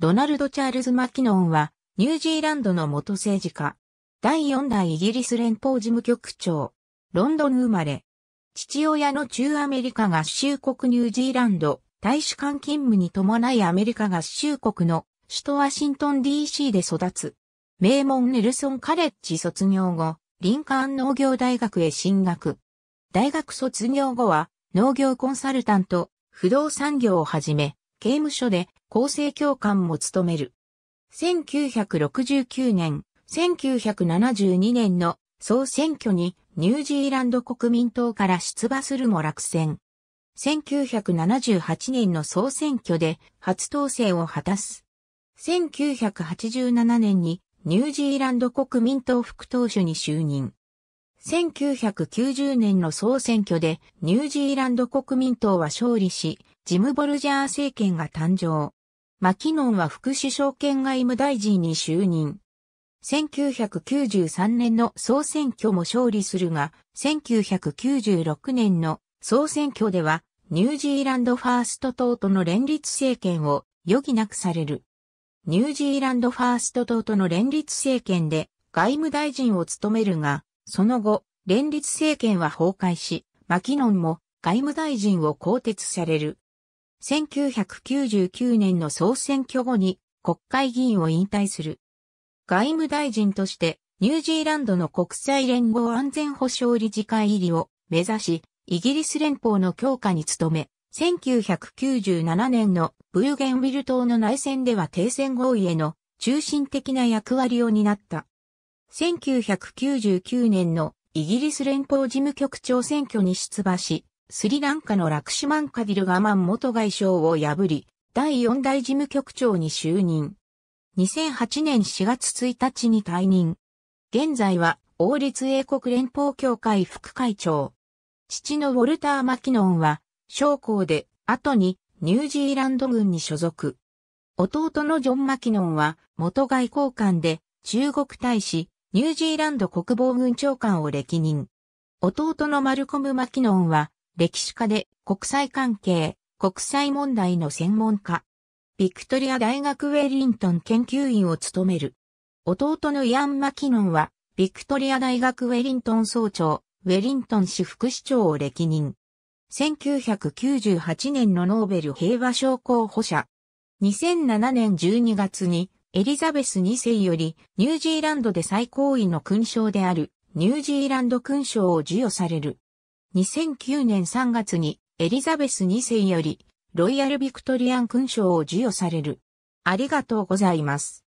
ドナルド・チャールズ・マキノンは、ニュージーランドの元政治家。第四代イギリス連邦事務局長。ロンドン生まれ。父親の中アメリカ合衆国ニュージーランド大使館勤務に伴いアメリカ合衆国の首都ワシントン DC で育つ。名門ネルソンカレッジ卒業後、リンカーン農業大学へ進学。大学卒業後は農業コンサルタント、不動産業をはじめ、刑務所で厚生教官も務める。1969年、1972年の総選挙にニュージーランド国民党から出馬するも落選。1978年の総選挙で初当選を果たす。1987年にニュージーランド国民党副党首に就任。1990年の総選挙でニュージーランド国民党は勝利し、ジム・ボルジャー政権が誕生。マキノンは副首相兼外務大臣に就任。1993年の総選挙も勝利するが、1996年の総選挙では、ニュージーランドファースト党との連立政権を余儀なくされる。ニュージーランドファースト党との連立政権で外務大臣を務めるが、その後、連立政権は崩壊し、マキノンも外務大臣を更迭される。1999年の総選挙後に国会議員を引退する。外務大臣としてニュージーランドの国際連合安全保障理事会入りを目指し、イギリス連邦の強化に努め、1997年のブーゲンウィル島の内戦では停戦合意への中心的な役割を担った。1999年のイギリス連邦事務局長選挙に出馬し、スリランカのラクシマン・カディルガマン元外相を破り、第4代事務局長に就任。2008年4月1日に退任。現在は王立英国連邦協会副会長。父のウォルター・マキノンは、将校で、後にニュージーランド軍に所属。弟のジョン・マキノンは、元外交官で、中国大使、ニュージーランド国防軍長官を歴任。弟のマルコム・マキノンは、歴史家で国際関係、国際問題の専門家。ビクトリア大学ウェリントン研究員を務める。弟のイアン・マキノンは、ビクトリア大学ウェリントン総長、ウェリントン市副市長を歴任。1998年のノーベル平和賞候補者。2007年12月にエリザベス2世よりニュージーランドで最高位の勲章であるニュージーランド勲章を授与される。2009年3月にエリザベス2世よりロイヤルビクトリアン勲章を授与される。ありがとうございます。